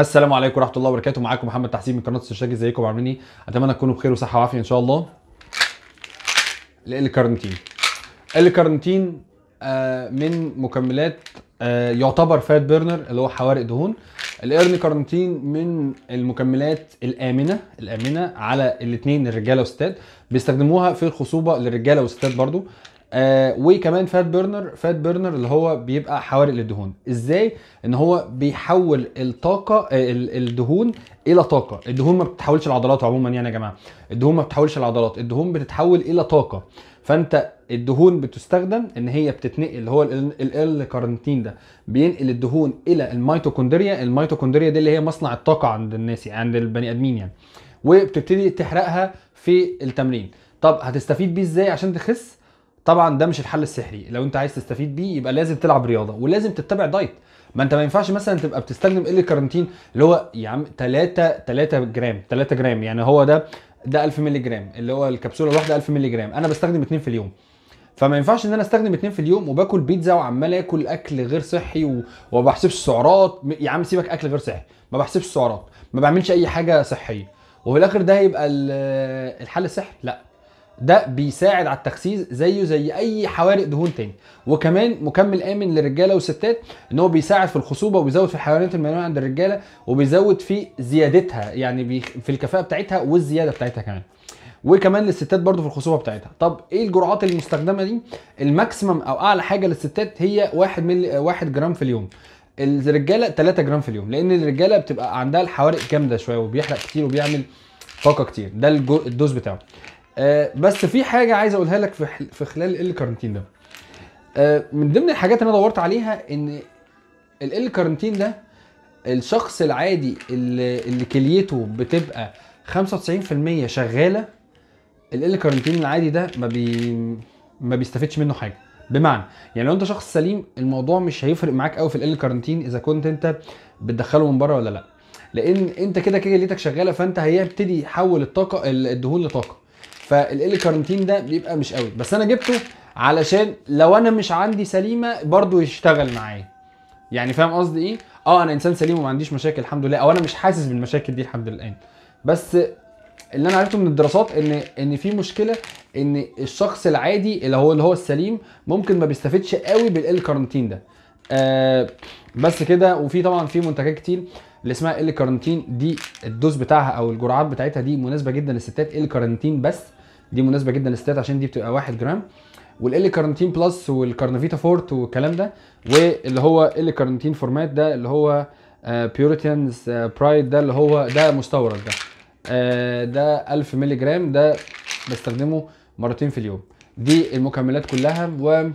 السلام عليكم ورحمه الله وبركاته معاكم محمد تحسين من قناه استشاكي ازيكم عاملين ايه اتمنى تكونوا بخير وصحه وعافيه ان شاء الله الكارنتين الكارنتين آه، من مكملات آه، يعتبر فات بيرنر اللي هو حوارق دهون الايرلي كارنتين من المكملات الامنه الامنه على الاثنين الرجاله والستات بيستخدموها في الخصوبه للرجاله والستات برضو آه وكمان فات بيرنر فات بيرنر اللي هو بيبقى حوارق للدهون ازاي ان هو بيحول الطاقه آه، الدهون الى طاقه الدهون ما بتتحولش لعضلات عموما يعني يا جماعه الدهون ما بتتحولش لعضلات الدهون بتتحول الى طاقه فانت الدهون بتستخدم ان هي بتتنقل اللي هو ال كارنتين ده بينقل الدهون الى الميتوكوندريا الميتوكوندريا دي اللي هي مصنع الطاقه عند الناس عند البني ادمين يعني وبتبتدي تحرقها في التمرين طب هتستفيد بيه ازاي عشان تخس طبعا ده مش الحل السحري لو انت عايز تستفيد بيه يبقى لازم تلعب رياضه ولازم تتبع دايت ما انت ما ينفعش مثلا تبقى بتستخدم ايه الكارنتين اللي هو يا عم 3 3 جرام 3 جرام يعني هو ده ده 1000 مللي جرام اللي هو الكبسوله الواحده 1000 مللي جرام انا بستخدم اثنين في اليوم فما ينفعش ان انا استخدم اثنين في اليوم وباكل بيتزا وعمال اكل اكل غير صحي وما بحسبش السعرات يا عم سيبك اكل غير صحي ما بحسبش السعرات ما بعملش اي حاجه صحيه وفي الاخر ده هيبقى الحل السحري لا ده بيساعد على التخسيس زيه زي اي حوارق دهون تاني وكمان مكمل امن للرجاله والستات ان هو بيساعد في الخصوبه وبيزود في الحيوانات المنويه عند الرجاله وبيزود في زيادتها يعني في الكفاءه بتاعتها والزياده بتاعتها كمان وكمان للستات برضو في الخصوبه بتاعتها طب ايه الجرعات المستخدمه دي الماكسيمم او اعلى حاجه للستات هي 1 مل 1 جرام في اليوم الرجاله 3 جرام في اليوم لان الرجاله بتبقى عندها الحوارق جامده شويه وبيحرق كتير وبيعمل طاقه كتير ده الدوز بتاعه آه بس في حاجه عايز اقولها لك في, في خلال الكارنتين ده آه من ضمن الحاجات اللي انا دورت عليها ان الكارنتين ده الشخص العادي اللي, اللي كليته بتبقى 95% شغاله الكارنتين العادي ده ما بي ما بيستفدش منه حاجه بمعنى يعني لو انت شخص سليم الموضوع مش هيفرق معاك قوي في الكارنتين اذا كنت انت بتدخله من بره ولا لا لان انت كده كده ليتك شغاله فانت هيبتدي يحول الطاقه الدهون لطاقه فالال كارنتين ده بيبقى مش قوي بس انا جبته علشان لو انا مش عندي سليمه برضو يشتغل معايا يعني فاهم قصدي ايه اه انا انسان سليم وما عنديش مشاكل الحمد لله او انا مش حاسس بالمشاكل دي لحد الان بس اللي انا عرفته من الدراسات ان ان في مشكله ان الشخص العادي اللي هو اللي هو السليم ممكن ما بيستفدش قوي بالال كارنتين ده آه بس كده وفي طبعا في منتجات كتير اللي اسمها ال كارنتين دي الدوز بتاعها او الجرعات بتاعتها دي مناسبه جدا للستات ال كارنتين بس دي مناسبه جدا للستات عشان دي بتبقى 1 جرام والال كارنتين بلس والكارنفيتا فورت والكلام ده واللي هو ال كارنتين فورمات ده اللي هو بيوريتانز آه، برايد آه، ده اللي هو ده مستورد ده آه، ده 1000 مللي جرام ده بستخدمه مرتين في اليوم دي المكملات كلها و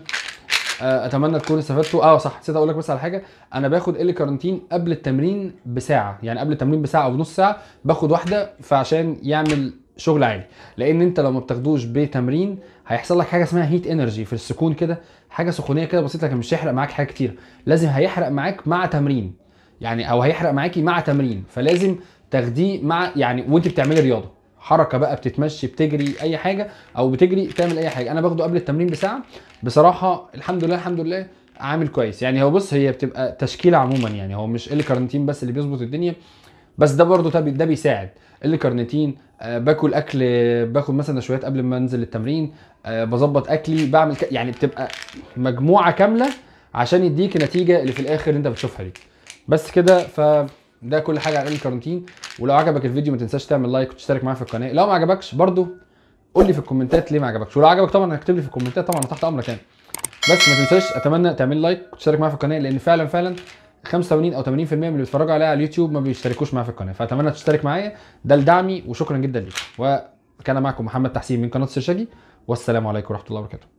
اتمنى تكونوا استفدتوا اه صح نسيت اقول لك بس على حاجه انا باخد ال كارنتين قبل التمرين بساعه يعني قبل التمرين بساعه او بنص ساعه باخد واحده فعشان يعمل شغل عالي لان انت لو ما بتاخدوش بتمرين هيحصل لك حاجه اسمها هيت انرجي في السكون كده حاجه سخونيه كده بسيطه لكن مش هيحرق معاك حاجه كتير لازم هيحرق معاك مع تمرين يعني او هيحرق معاكي مع تمرين فلازم تاخديه مع يعني وانت بتعملي رياضه حركه بقى بتتمشي بتجري اي حاجه او بتجري تعمل اي حاجه انا باخده قبل التمرين بساعه بصراحه الحمد لله الحمد لله عامل كويس يعني هو بص هي بتبقى تشكيله عموما يعني هو مش الكارنتين بس اللي بيظبط الدنيا بس ده برضو ده بيساعد الكارنيتين آه باكل اكل باخد مثلا نشويات قبل ما انزل التمرين آه بظبط اكلي بعمل ك... يعني بتبقى مجموعه كامله عشان يديك النتيجه اللي في الاخر انت بتشوفها دي بس كده ف ده كل حاجه عن الكارنيتين ولو عجبك الفيديو ما تنساش تعمل لايك وتشترك معايا في القناه لو ما عجبكش برضو قول لي في الكومنتات ليه ما عجبكش ولو عجبك طبعا اكتب لي في الكومنتات طبعا انا تحت امرك يعني بس ما تنساش اتمنى تعمل لايك وتشترك معايا في القناه لان فعلا فعلا 85 او 80% من اللي بيتفرجوا عليها على اليوتيوب ما بيشتركوش معايا في القناه فاتمنى تشترك معايا ده لدعمي وشكرا جدا ليك وكان معكم محمد تحسين من قناه سيرشاجي والسلام عليكم ورحمه الله وبركاته